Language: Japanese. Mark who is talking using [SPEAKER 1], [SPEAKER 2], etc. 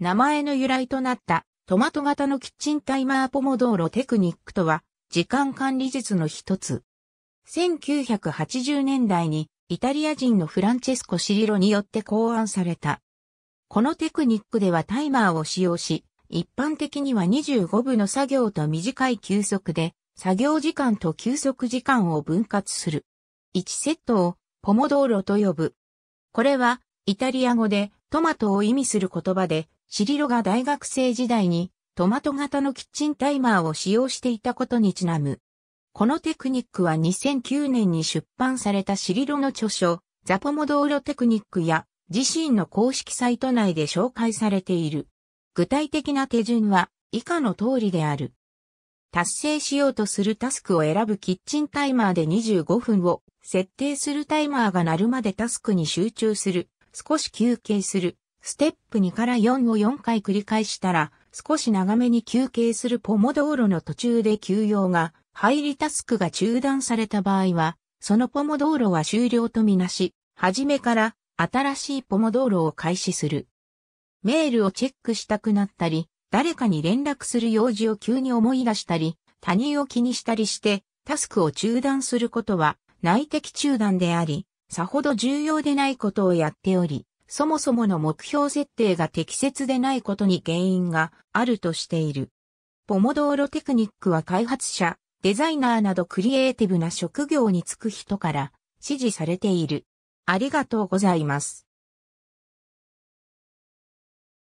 [SPEAKER 1] 名前の由来となったトマト型のキッチンタイマーポモドーロテクニッ
[SPEAKER 2] クとは時間管理術の一つ。1980年代にイタリア人のフランチェスコ・シリロによって考案された。このテクニックではタイマーを使用し、一般的には25部の作業と短い休息で、作業時間と休息時間を分割する。1セットをポモドーロと呼ぶ。これはイタリア語でトマトを意味する言葉でシリロが大学生時代にトマト型のキッチンタイマーを使用していたことにちなむ。このテクニックは2009年に出版されたシリロの著書、ザポモドーロテクニックや自身の公式サイト内で紹介されている。具体的な手順は以下の通りである。達成しようとするタスクを選ぶキッチンタイマーで25分を設定するタイマーが鳴るまでタスクに集中する。少し休憩する。ステップ2から4を4回繰り返したら、少し長めに休憩するポモ道路の途中で休養が入りタスクが中断された場合は、そのポモ道路は終了とみなし、初めから新しいポモ道路を開始する。メールをチェックしたくなったり、誰かに連絡する用事を急に思い出したり、他人を気にしたりして、タスクを中断することは内的中断であり、さほど重要でないことをやっており、そもそもの目標設定が適切でないことに原因があるとしている。ポモドーロテクニックは開発者、デザイナーなどクリエイティブな職業に就く人から支持され
[SPEAKER 1] ている。ありがとうございます。